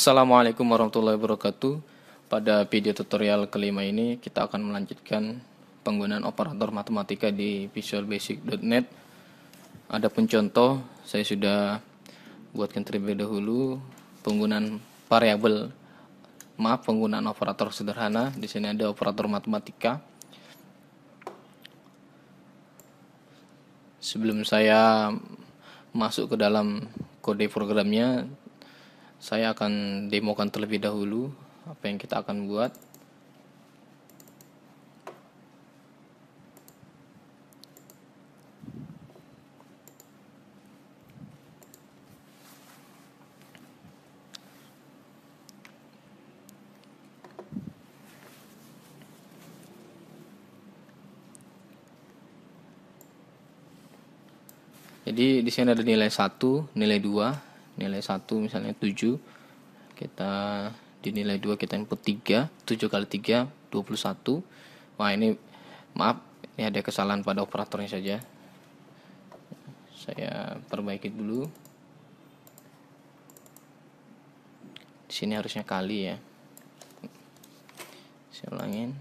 Assalamualaikum warahmatullahi wabarakatuh. Pada video tutorial kelima ini kita akan melanjutkan penggunaan operator matematika di Visual Basic.net. Adapun contoh, saya sudah buatkan terlebih dahulu penggunaan variabel maaf penggunaan operator sederhana. Di sini ada operator matematika. Sebelum saya masuk ke dalam kode programnya, saya akan demokan terlebih dahulu apa yang kita akan buat Jadi di sini ada nilai 1, nilai 2, nilai 1 misalnya 7 kita di nilai 2 kita input 3 7 kali 3 21 wah ini maaf ini ada kesalahan pada operatornya saja saya perbaiki dulu di sini harusnya kali ya saya ulangin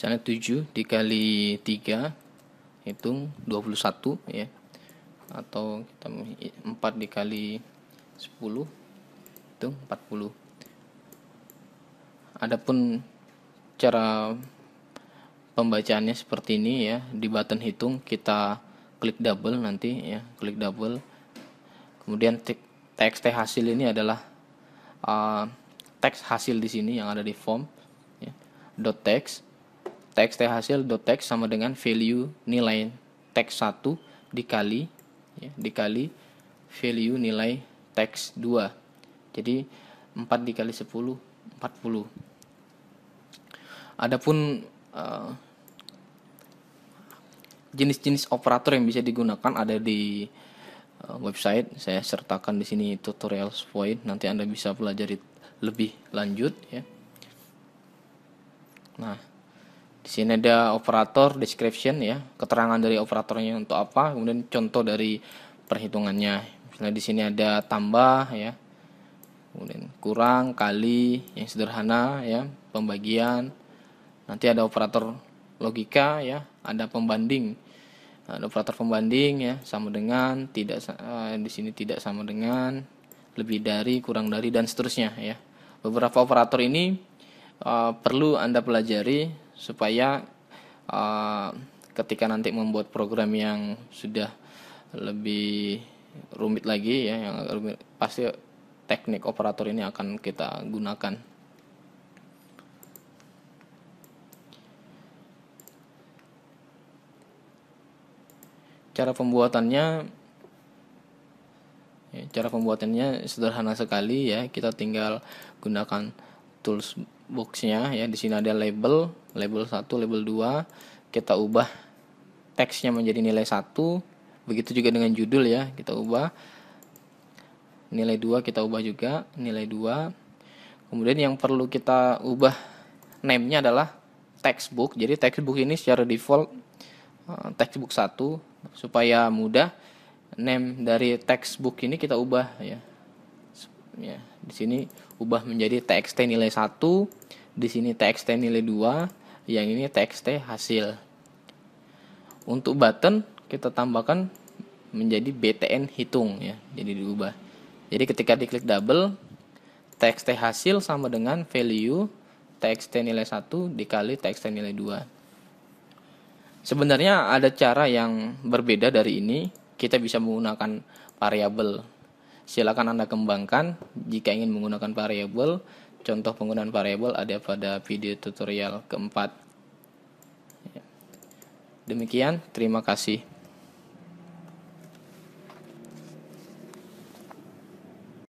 misalnya 7 dikali 3 hitung 21 ya atau kita 4 dikali 10 hitung 40 adapun cara pembacaannya seperti ini ya di button hitung kita klik double nanti ya klik double kemudian teks hasil ini adalah uh, teks hasil di sini yang ada di form ya, dot text t hasil dot text sama dengan value nilai teks 1 dikali ya, dikali value nilai teks 2 jadi 4 dikali 10 40 adapun jenis eh, jenis-jenis operator yang bisa digunakan ada di uh, website saya sertakan di sini tutorial point nanti anda bisa pelajari lebih lanjut ya nah di sini ada operator description ya, keterangan dari operatornya untuk apa, kemudian contoh dari perhitungannya. Misalnya di sini ada tambah ya. Kemudian kurang, kali, yang sederhana ya, pembagian. Nanti ada operator logika ya, ada pembanding. Ada operator pembanding ya, sama dengan, tidak eh, di sini tidak sama dengan, lebih dari, kurang dari dan seterusnya ya. Beberapa operator ini uh, perlu Anda pelajari supaya uh, ketika nanti membuat program yang sudah lebih rumit lagi ya yang rumit, pasti teknik operator ini akan kita gunakan cara pembuatannya ya, cara pembuatannya sederhana sekali ya kita tinggal gunakan tools boxnya ya di sini ada label label 1 label 2 kita ubah teksnya menjadi nilai 1 begitu juga dengan judul ya kita ubah nilai 2 kita ubah juga nilai 2 kemudian yang perlu kita ubah name-nya adalah textbook jadi textbook ini secara default eh, textbook 1 supaya mudah name dari textbook ini kita ubah ya, ya. Di sini ubah menjadi txt nilai 1, di sini txt nilai 2, yang ini txt hasil. Untuk button kita tambahkan menjadi btn hitung ya. Jadi diubah. Jadi ketika diklik double txt hasil sama dengan value txt nilai 1 dikali txt nilai 2. Sebenarnya ada cara yang berbeda dari ini, kita bisa menggunakan variabel silakan Anda kembangkan jika ingin menggunakan variabel. Contoh penggunaan variabel ada pada video tutorial keempat. Demikian, terima kasih.